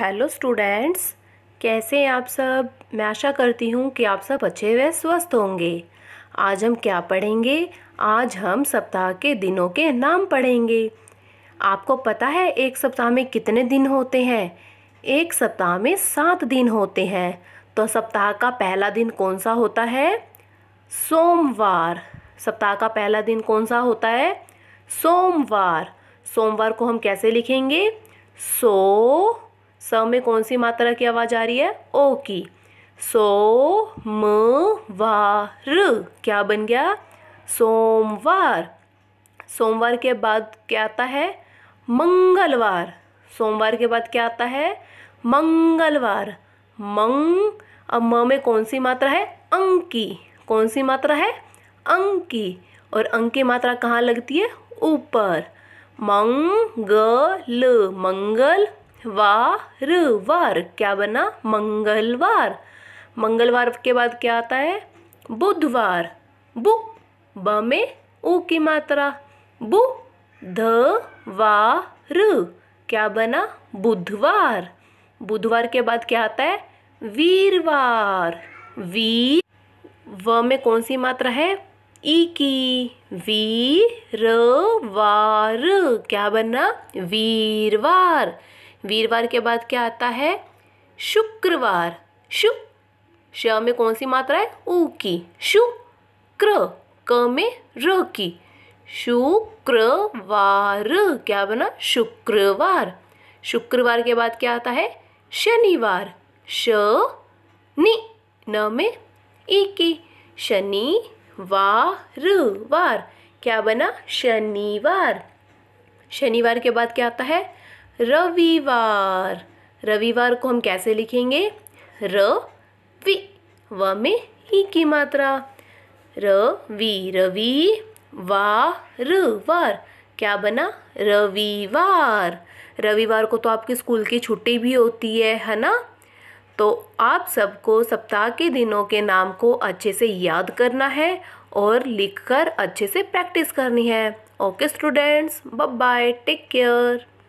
hello students कैसे हैं आप सब मैं आशा करती हूँ कि आप सब अच्छे व स्वस्थ होंगे आज हम क्या पढ़ेंगे आज हम सप्ताह के दिनों के नाम पढ़ेंगे आपको पता है एक सप्ताह में कितने दिन होते हैं एक सप्ताह में सात दिन होते हैं तो सप्ताह का पहला दिन कौन सा होता है सोमवार सप्ताह का पहला दिन कौन सा होता है सोमवार सोमवार को हम कैसे लिखेंगे सो स में कौन सी मात्रा की आवाज़ आ रही है ओ की सो वार क्या बन गया सोमवार सोमवार के बाद क्या आता है मंगलवार सोमवार के बाद क्या आता है मंगलवार मंग अब म में कौन सी मात्रा है अंग की कौन सी मात्रा है अंग की और अंग की मात्रा कहाँ लगती है ऊपर मंगल मंगल वार वार क्या बना मंगलवार मंगलवार के बाद क्या आता है बुधवार बु ब में ऊ की मात्रा बु ध वा र क्या बना बुधवार बुधवार के बाद क्या आता है वीरवार वी व में कौन सी मात्रा है ई की वीर वार क्या बना वीरवार वीरवार के बाद क्या आता है शुक्रवार शु श में कौन सी मात्रा है ऊ की शु क्र क में र की शुक्रवार क्या बना शुक्रवार शुक्रवार के बाद क्या आता है शनिवार श नि न में ई की वार वार क्या बना शनिवार शनिवार के बाद क्या आता है रविवार रविवार को हम कैसे लिखेंगे र वि व में ही की मात्रा रवि रवि वार वार क्या बना रविवार रविवार को तो आपके स्कूल की छुट्टी भी होती है है ना तो आप सबको सप्ताह के दिनों के नाम को अच्छे से याद करना है और लिखकर अच्छे से प्रैक्टिस करनी है okay students bye bye take care